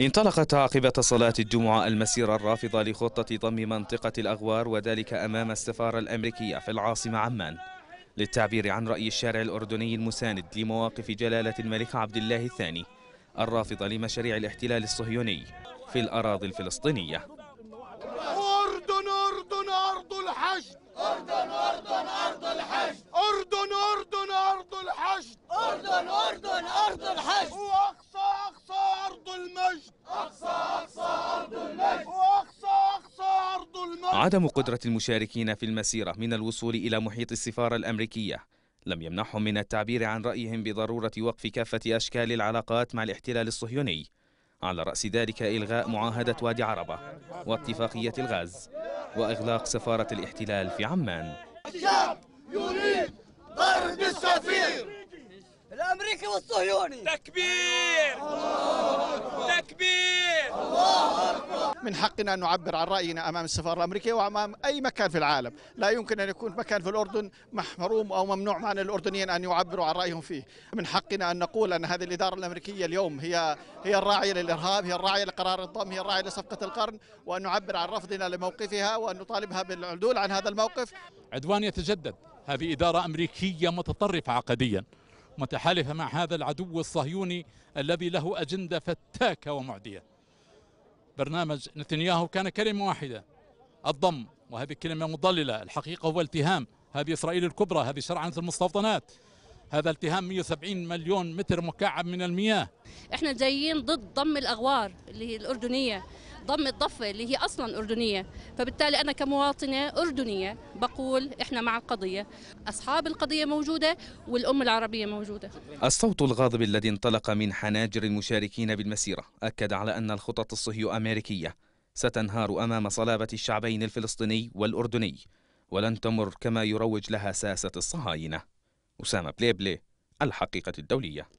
انطلقت عقبة صلاة الجمعة المسيرة الرافضة لخطة ضم منطقة الأغوار وذلك أمام السفارة الأمريكية في العاصمة عمان للتعبير عن رأي الشارع الأردني المساند لمواقف جلالة الملك عبد الله الثاني الرافضة لمشاريع الاحتلال الصهيوني في الأراضي الفلسطينية أردن أردن أرض الحشد عدم قدرة المشاركين في المسيرة من الوصول إلى محيط السفارة الأمريكية لم يمنحهم من التعبير عن رأيهم بضرورة وقف كافة أشكال العلاقات مع الاحتلال الصهيوني على رأس ذلك إلغاء معاهدة وادي عربة واتفاقية الغاز وإغلاق سفارة الاحتلال في عمان الشعب يريد ضرب السفير الأمريكي والصهيوني تكبير من حقنا أن نعبر عن رأينا أمام السفارة الأمريكية وأمام أي مكان في العالم لا يمكن أن يكون مكان في الأردن محروم أو ممنوع من الأردنيين أن يعبروا عن رأيهم فيه من حقنا أن نقول أن هذه الإدارة الأمريكية اليوم هي هي الراعية للإرهاب هي الراعية لقرار الضم هي الراعية لصفقة القرن وأن نعبر عن رفضنا لموقفها وأن نطالبها بالعدول عن هذا الموقف عدوان يتجدد هذه إدارة أمريكية متطرفة عقديا متحالفة مع هذا العدو الصهيوني الذي له أجندة فتاكة ومعدية برنامج نتنياهو كان كلمة واحدة الضم وهذه كلمة مضللة الحقيقة هو التهام هذه إسرائيل الكبرى هذه شرعنة المستوطنات هذا التهام 170 مليون متر مكعب من المياه احنا جايين ضد ضم الاغوار اللي هي الاردنيه ضم الضفة اللي هي أصلا أردنية فبالتالي أنا كمواطنة أردنية بقول إحنا مع القضية أصحاب القضية موجودة والأم العربية موجودة الصوت الغاضب الذي انطلق من حناجر المشاركين بالمسيرة أكد على أن الخطط الصهيو أمريكية ستنهار أمام صلابة الشعبين الفلسطيني والأردني ولن تمر كما يروج لها ساسة الصهاينة أسامة بليبلي الحقيقة الدولية